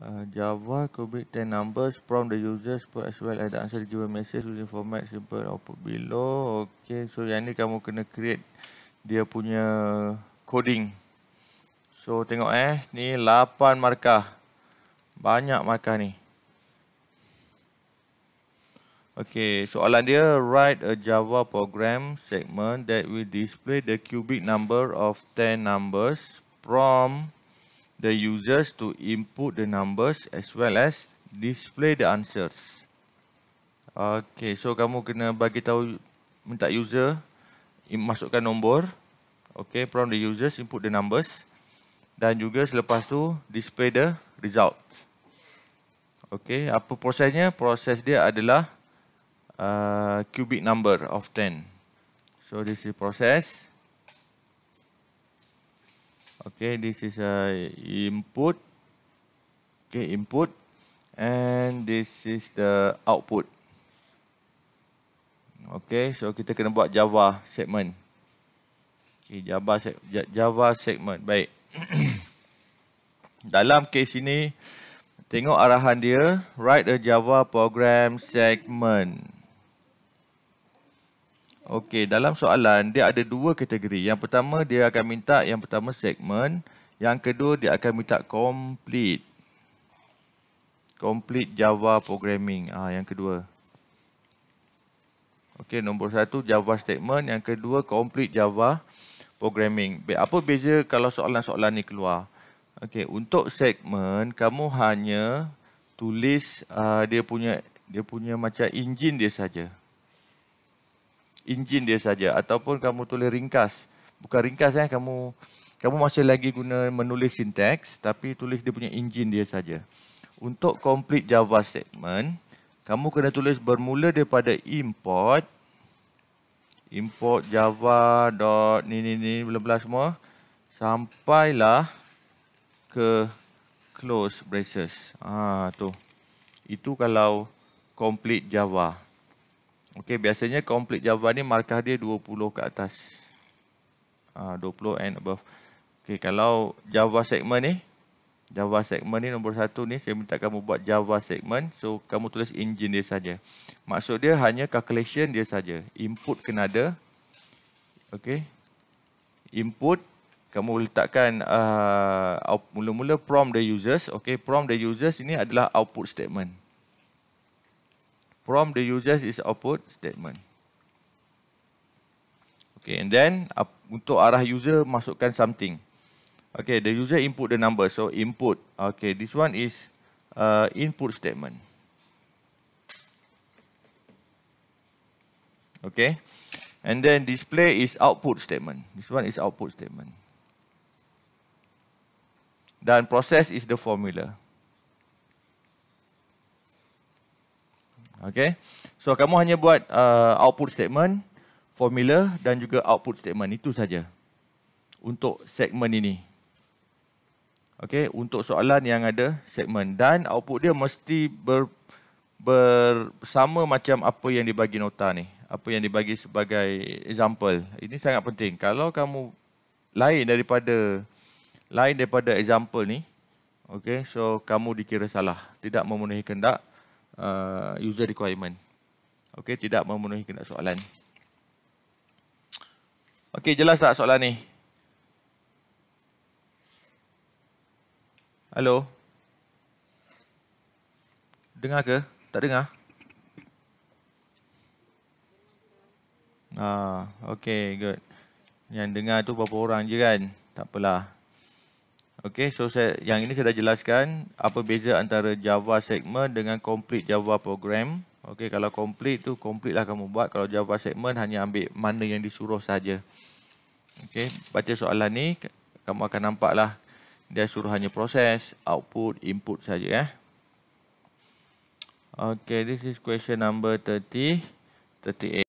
Uh, java could be 10 numbers from the users but as well as the answer given message using format simple output below okay so yang ni kamu kena create dia punya coding so tengok eh ni 8 markah banyak markah ni okay soalan dia write a java program segment that will display the cubic number of 10 numbers from the users to input the numbers as well as display the answers. Okay, so kamu kena bagi tahu minta user masukkan nombor. Okay, from the users input the numbers dan juga selepas tu display the result. Okay, apa prosesnya? Proses dia adalah uh, cubic number of 10. So this is process. Okay, this is a input. Okay, input, and this is the output. Okay, so kita kena buat Java segment. Okay, Java Java segment. Baik. Dalam case ini, tengok arahan dia. Write a Java program segment. Okey, dalam soalan dia ada dua kategori. Yang pertama dia akan minta yang pertama segmen, yang kedua dia akan minta complete. Complete Java programming. Ah yang kedua. Okey, nombor satu Java statement, yang kedua complete Java programming. Apa beza kalau soalan-soalan ni keluar? Okey, untuk segmen kamu hanya tulis uh, dia punya dia punya macam engine dia saja engine dia saja ataupun kamu tulis ringkas bukan ringkas eh kamu kamu masih lagi guna menulis sintaks tapi tulis dia punya engine dia saja untuk complete java segment, kamu kena tulis bermula daripada import import java dot ni ni ni bla semua sampailah ke close braces ah tu itu kalau complete java Okey, biasanya complete jawapan ni markah dia 20 ke atas. Ah, uh, 20 and above. Okey, kalau Java segment ni, Java segment ni nombor satu ni, saya minta kamu buat Java segment. So, kamu tulis engine dia saja. Maksud dia hanya calculation dia saja. Input kena ada. Okey. Input. Kamu letakkan uh, mula-mula prompt the users. Okey, prompt the users ini adalah output statement from the user is output statement. Okay, and then uh, untuk arah user masukkan something. Okay, the user input the number. So input. Okay, this one is uh, input statement. Okay, and then display is output statement. This one is output statement. Dan proses is the formula. Okay. So kamu hanya buat uh, output statement, formula dan juga output statement. Itu saja untuk segmen ini. Okay. Untuk soalan yang ada segmen dan output dia mesti ber, bersama macam apa yang dibagi nota ni. Apa yang dibagi sebagai example. Ini sangat penting. Kalau kamu lain daripada lain daripada example ni, okay, so kamu dikira salah. Tidak memenuhi kendak uh, user requirement. Okey, tidak memenuhi kena soalan. Okey, jelas tak soalan ni? Hello. Dengar ke? Tak dengar? Ah, okey, good. Yang dengar tu beberapa orang je kan? Tak apalah. Okey, so saya, yang ini saya dah jelaskan apa beza antara Java segment dengan complete Java program. Okey, kalau complete tu complete lah kamu buat. Kalau Java segment hanya ambil mana yang disuruh saja. Okey, baca soalan ni kamu akan nampaklah dia suruh hanya proses, output, input saja ya. Eh. Okey, this is question number 30. 38.